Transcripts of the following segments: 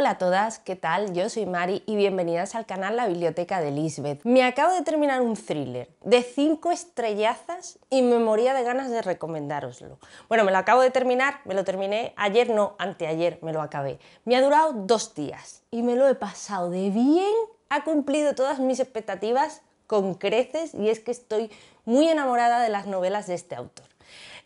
Hola a todas, ¿qué tal? Yo soy Mari y bienvenidas al canal La Biblioteca de Lisbeth. Me acabo de terminar un thriller de 5 estrellazas y me moría de ganas de recomendároslo. Bueno, me lo acabo de terminar, me lo terminé ayer, no, anteayer me lo acabé. Me ha durado dos días y me lo he pasado de bien, ha cumplido todas mis expectativas con creces y es que estoy muy enamorada de las novelas de este autor.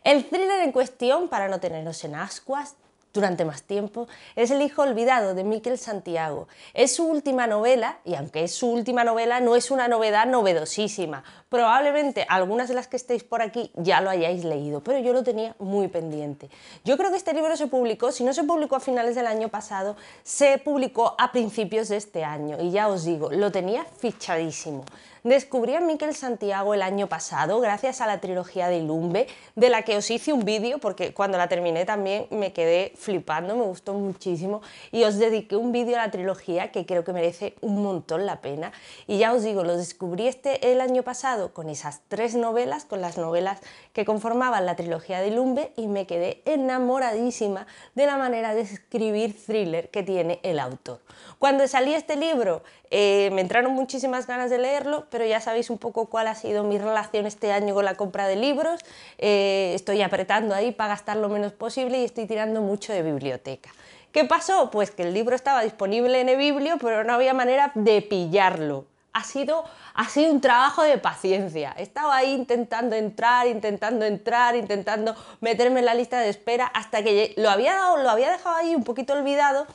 El thriller en cuestión, para no tenerlos en ascuas, durante más tiempo, es El hijo olvidado de Miquel Santiago. Es su última novela y aunque es su última novela no es una novedad novedosísima, Probablemente algunas de las que estéis por aquí ya lo hayáis leído, pero yo lo tenía muy pendiente. Yo creo que este libro se publicó, si no se publicó a finales del año pasado, se publicó a principios de este año y ya os digo, lo tenía fichadísimo. Descubrí a Miquel Santiago el año pasado gracias a la trilogía de Ilumbe, de la que os hice un vídeo porque cuando la terminé también me quedé flipando, me gustó muchísimo y os dediqué un vídeo a la trilogía que creo que merece un montón la pena. Y ya os digo, lo descubrí este el año pasado con esas tres novelas, con las novelas que conformaban la trilogía de Lumbe y me quedé enamoradísima de la manera de escribir thriller que tiene el autor. Cuando salí este libro eh, me entraron muchísimas ganas de leerlo, pero ya sabéis un poco cuál ha sido mi relación este año con la compra de libros. Eh, estoy apretando ahí para gastar lo menos posible y estoy tirando mucho de biblioteca. ¿Qué pasó? Pues que el libro estaba disponible en eBiblio, pero no había manera de pillarlo ha sido, ha sido un trabajo de paciencia. Estaba ahí intentando entrar, intentando entrar, intentando meterme en la lista de espera hasta que lo había, lo había dejado ahí un poquito olvidado.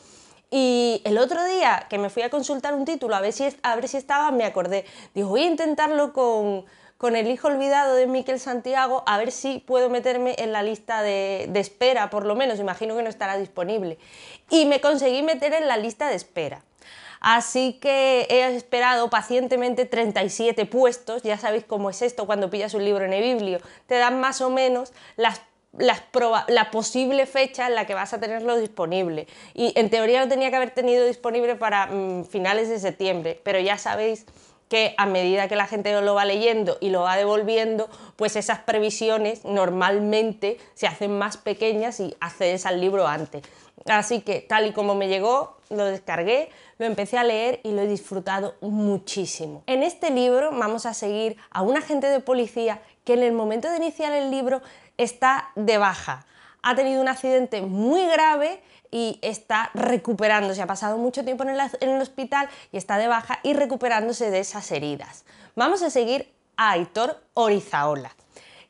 Y el otro día que me fui a consultar un título a ver si, a ver si estaba, me acordé. Digo, voy a intentarlo con, con El Hijo Olvidado de Miquel Santiago, a ver si puedo meterme en la lista de, espera, por lo menos, imagino que no estará disponible. Y me conseguí meter en la lista de espera. Así que he esperado pacientemente 37 puestos, ya sabéis cómo es esto cuando pillas un libro en el biblio, te dan más o menos las la posible fecha en la que vas a tenerlo disponible. Y en teoría lo tenía que haber tenido disponible para mm, finales de septiembre, pero ya sabéis que a medida que la gente lo va leyendo y lo va devolviendo, pues esas previsiones normalmente se hacen más pequeñas y accedes al libro antes. Así que tal y como me llegó, lo descargué, lo empecé a leer y lo he disfrutado muchísimo. En este libro vamos a seguir a un agente de policía que en el momento de iniciar el libro está de baja. Ha tenido un accidente muy grave y está recuperándose. Ha pasado mucho tiempo en el, hospital y está de baja y recuperándose de esas heridas. Vamos a seguir a Aitor Orizaola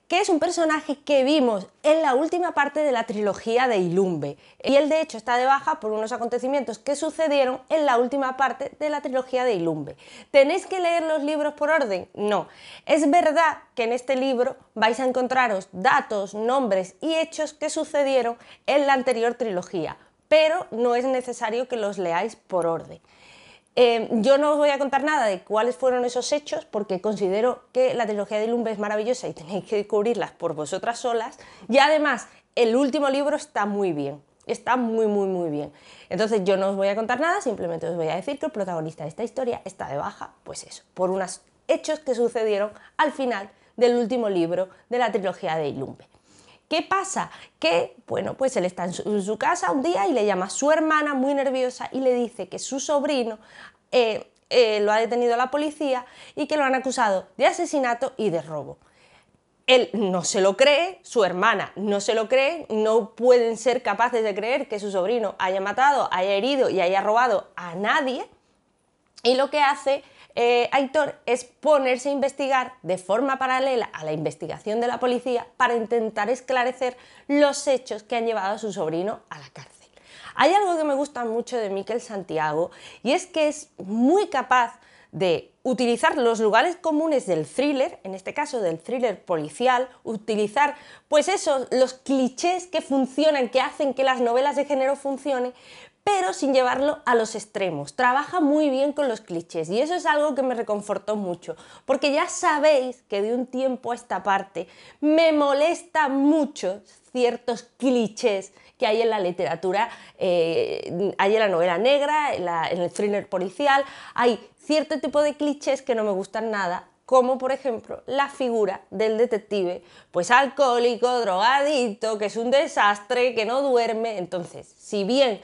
que es un personaje que vimos en la última parte de la trilogía de Ilumbe. Y él de hecho está de baja por unos acontecimientos que sucedieron en la última parte de la trilogía de Ilumbe. ¿Tenéis que leer los libros por orden? No. Es verdad que en este libro vais a encontraros datos, nombres y hechos que sucedieron en la anterior trilogía pero no es necesario que los leáis por orden. Eh, yo no os voy a contar nada de cuáles fueron esos hechos porque considero que la trilogía de Ilumbe es maravillosa y tenéis que descubrirlas por vosotras solas. Y además, el último libro está muy bien, está muy, muy, muy bien. Entonces yo no os voy a contar nada, simplemente os voy a decir que el protagonista de esta historia está de baja, pues eso, por unos hechos que sucedieron al final del último libro de la trilogía de Ilumbe. ¿Qué pasa? Que, bueno, pues él está en su, casa un día y le llama a su hermana muy nerviosa y le dice que su sobrino eh, eh, lo ha detenido la policía y que lo han acusado de asesinato y de robo. Él no se lo cree, su hermana no se lo cree, no pueden ser capaces de creer que su sobrino haya matado, haya herido y haya robado a nadie. Y lo que hace eh, Aitor es ponerse a investigar de forma paralela a la investigación de la policía para intentar esclarecer los hechos que han llevado a su sobrino a la cárcel. Hay algo que me gusta mucho de Miquel Santiago y es que es muy capaz de utilizar los lugares comunes del thriller, en este caso del thriller policial, utilizar pues los clichés que funcionan, que hacen que las novelas de género funcionen, pero sin llevarlo a los extremos. Trabaja muy bien con los clichés y eso es algo que me reconfortó mucho, porque ya sabéis que de un tiempo a esta parte me molesta mucho ciertos clichés que hay en la literatura, eh, hay en la novela negra, en, el thriller policial, hay cierto tipo de clichés que no me gustan nada como por ejemplo la figura del detective, pues alcohólico, drogadito, que es un desastre, que no duerme. Entonces, si bien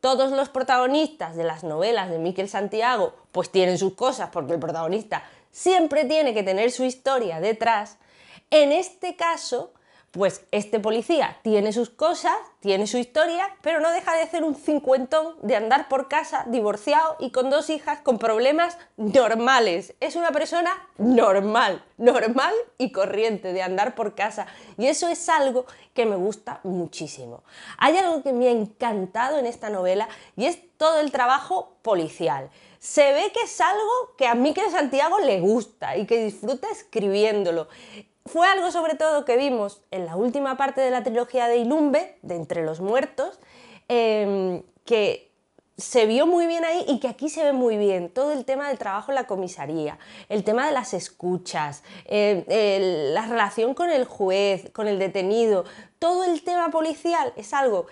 todos los protagonistas de las novelas de Miquel Santiago pues tienen sus cosas porque el protagonista siempre tiene que tener su historia detrás, en este caso pues este policía tiene sus cosas, tiene su historia, pero no deja de hacer un cincuentón de andar por casa, divorciado y con dos hijas con problemas normales. Es una persona normal, normal y corriente de andar por casa. Y eso es algo que me gusta muchísimo. Hay algo que me ha encantado en esta novela y es todo el trabajo policial. Se ve que es algo que a mí que Santiago le gusta y que disfruta escribiéndolo. Fue algo sobre todo que vimos en la última parte de la trilogía de Ilumbe, de Entre los Muertos, em, que se vio muy bien ahí y que aquí se ve muy bien todo el tema del trabajo en la comisaría, el tema de las escuchas, em, la relación con el juez, con el detenido, todo el tema policial es algo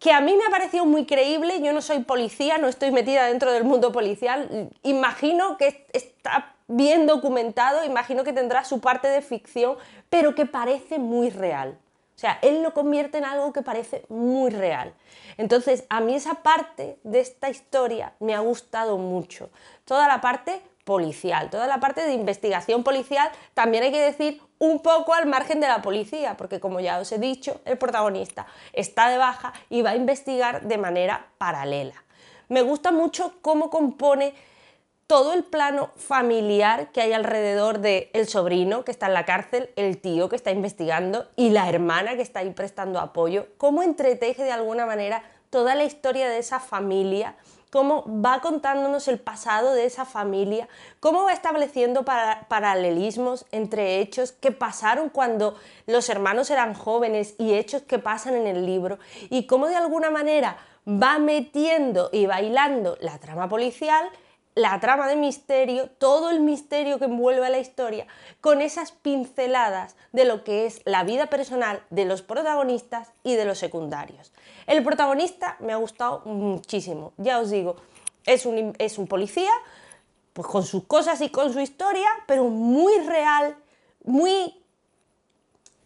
que a mí me ha parecido muy creíble, yo no soy policía, no estoy metida dentro del mundo policial, imagino que está bien documentado, imagino que tendrá su parte de ficción, pero que parece muy real. O sea, él lo convierte en algo que parece muy real. Entonces, a mí esa parte de esta historia me ha gustado mucho. Toda la parte policial, toda la parte de investigación policial, también hay que decir un poco al margen de la policía, porque como ya os he dicho, el protagonista está de baja y va a investigar de manera paralela. Me gusta mucho cómo compone todo el plano familiar que hay alrededor de el sobrino que está en la cárcel, el tío que está investigando y la hermana que está ahí prestando apoyo, cómo entreteje de alguna manera toda la historia de esa familia, cómo va contándonos el pasado de esa familia, cómo va estableciendo paralelismos entre hechos que pasaron cuando los hermanos eran jóvenes y hechos que pasan en el libro, y cómo de alguna manera va metiendo y bailando la trama policial la trama de misterio, todo el misterio que envuelve a la historia, con esas pinceladas de lo que es la vida personal de los protagonistas y de los secundarios. El protagonista me ha gustado muchísimo, ya os digo, es un, policía, pues con sus cosas y con su historia, pero muy real, muy...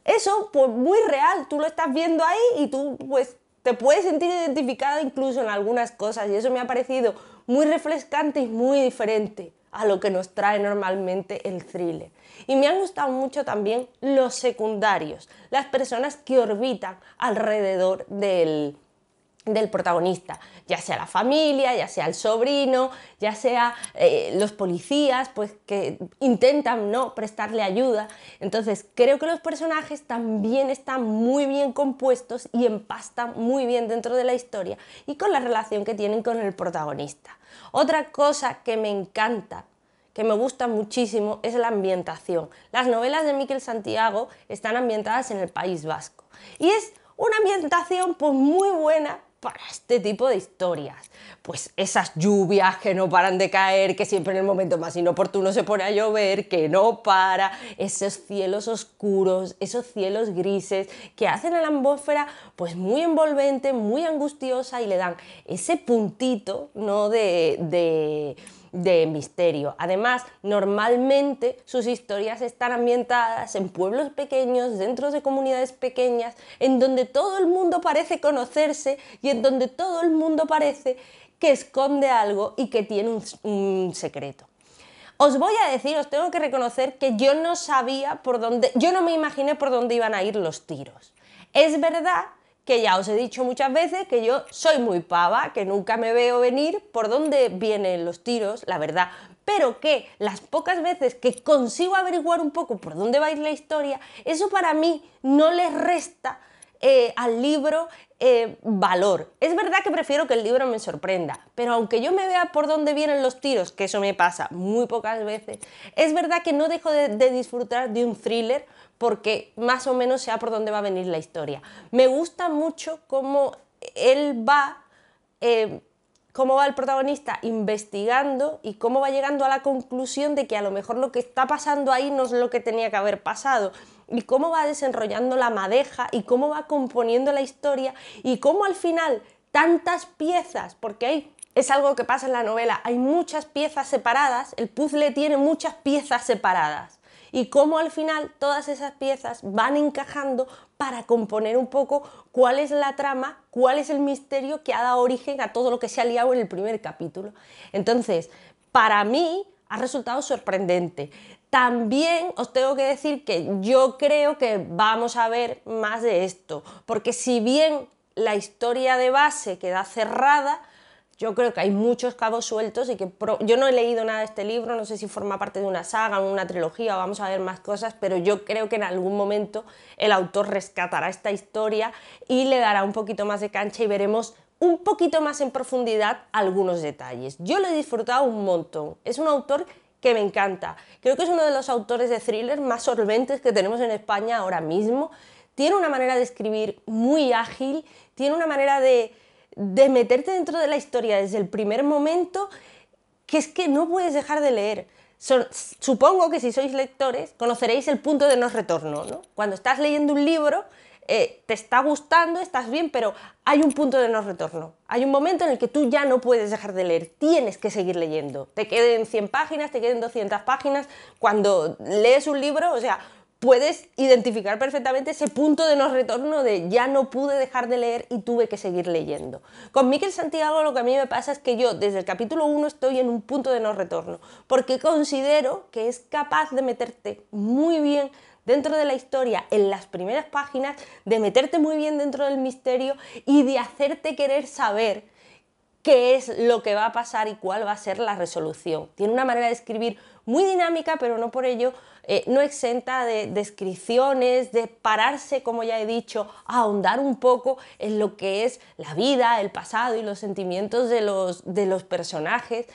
Eso, pues muy real, tú lo estás viendo ahí y tú pues te puedes sentir identificada incluso en algunas cosas y eso me ha parecido muy refrescante y muy diferente a lo que nos trae normalmente el thriller. Y me han gustado mucho también los secundarios, las personas que orbitan alrededor del, del protagonista, ya sea la familia, ya sea el sobrino, ya sea eh, los policías, pues que intentan no prestarle ayuda. Entonces creo que los personajes también están muy bien compuestos y empastan muy bien dentro de la historia y con la relación que tienen con el protagonista. Otra cosa que me encanta que me gusta muchísimo es la ambientación. Las novelas de Miquel Santiago están ambientadas en el País Vasco y es una ambientación pues muy buena para este tipo de historias. Pues esas lluvias que no paran de caer, que siempre en el momento más inoportuno se pone a llover, que no para, esos cielos oscuros, esos cielos grises que hacen a la atmósfera pues muy envolvente, muy angustiosa y le dan ese puntito, ¿no? de, de de misterio. Además, normalmente sus historias están ambientadas en pueblos pequeños, dentro de comunidades pequeñas, en donde todo el mundo parece conocerse y en donde todo el mundo parece que esconde algo y que tiene un, secreto. Os voy a decir, os tengo que reconocer que yo no sabía por dónde, yo no me imaginé por dónde iban a ir los tiros. Es verdad que ya os he dicho muchas veces que yo soy muy pava, que nunca me veo venir por dónde vienen los tiros, la verdad, pero que las pocas veces que consigo averiguar un poco por dónde va a ir la historia, eso para mí no les resta eh, al libro eh, valor. Es verdad que prefiero que el libro me sorprenda, pero aunque yo me vea por dónde vienen los tiros, que eso me pasa muy pocas veces, es verdad que no dejo de, disfrutar de un thriller porque más o menos sea por dónde va a venir la historia. Me gusta mucho cómo él va... Eh, cómo va el protagonista investigando y cómo va llegando a la conclusión de que a lo mejor lo que está pasando ahí no es lo que tenía que haber pasado y cómo va desenrollando la madeja y cómo va componiendo la historia y cómo al final tantas piezas, porque es algo que pasa en la novela. Hay muchas piezas separadas, el puzzle tiene muchas piezas separadas. Y cómo al final todas esas piezas van encajando para componer un poco cuál es la trama, cuál es el misterio que ha dado origen a todo lo que se ha liado en el primer capítulo. Entonces, para mí ha resultado sorprendente. También os tengo que decir que yo creo que vamos a ver más de esto, porque si bien la historia de base queda cerrada, yo creo que hay muchos cabos sueltos y que yo no he leído nada de este libro, no sé si forma parte de una saga, una trilogía, o vamos a ver más cosas, pero yo creo que en algún momento el autor rescatará esta historia y le dará un poquito más de cancha y veremos un poquito más en profundidad algunos detalles. Yo lo he disfrutado un montón. Es un autor que me encanta. Creo que es uno de los autores de thrillers más solventes que tenemos en España ahora mismo. Tiene una manera de escribir muy ágil, tiene una manera de, de meterte dentro de la historia desde el primer momento que es que no puedes dejar de leer. supongo que si sois lectores conoceréis el punto de no retorno. ¿no? Cuando estás leyendo un libro eh, te está gustando, estás bien, pero hay un punto de no retorno. Hay un momento en el que tú ya no puedes dejar de leer, tienes que seguir leyendo. Te queden 100 páginas, te queden 200 páginas. Cuando lees un libro, o sea, puedes identificar perfectamente ese punto de no retorno de ya no pude dejar de leer y tuve que seguir leyendo. Con Miquel Santiago lo que a mí me pasa es que yo desde el capítulo 1 estoy en un punto de no retorno, porque considero que es capaz de meterte muy bien dentro de la historia, en las primeras páginas, de meterte muy bien dentro del misterio y de hacerte querer saber qué es lo que va a pasar y cuál va a ser la resolución. Tiene una manera de escribir muy dinámica, pero no por ello eh, no exenta de descripciones, de pararse, como ya he dicho, a ahondar un poco en lo que es la vida, el pasado y los sentimientos de los, de los personajes.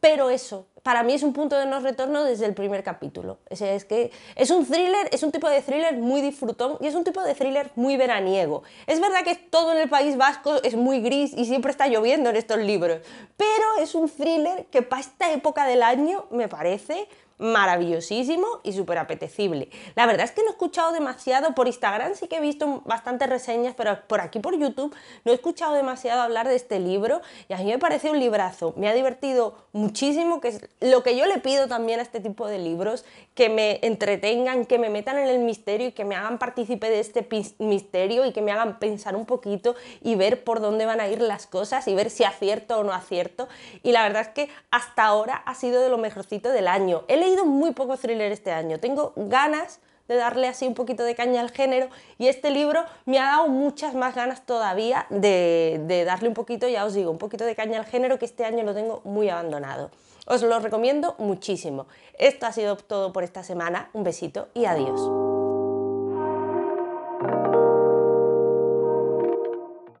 Pero eso, para mí es un punto de no retorno desde el primer capítulo. es que es un thriller, es un tipo de thriller muy disfrutón y es un tipo de thriller muy veraniego. Es verdad que todo en el País Vasco es muy gris y siempre está lloviendo en estos libros, pero es un thriller que para esta época del año me parece maravillosísimo y súper apetecible. La verdad es que no he escuchado demasiado por Instagram, sí que he visto bastantes reseñas, pero por aquí por YouTube no he escuchado demasiado hablar de este libro y a mí me parece un librazo. Me ha divertido muchísimo, que es lo que yo le pido también a este tipo de libros, que me entretengan, que me metan en el misterio y que me hagan partícipe de este misterio y que me hagan pensar un poquito y ver por dónde van a ir las cosas y ver si acierto o no acierto. Y la verdad es que hasta ahora ha sido de lo mejorcito del año. He muy poco thriller este año. Tengo ganas de darle así un poquito de caña al género y este libro me ha dado muchas más ganas todavía de darle un poquito, ya os digo, un poquito de caña al género que este año lo tengo muy abandonado. Os lo recomiendo muchísimo. Esto ha sido todo por esta semana. Un besito y adiós.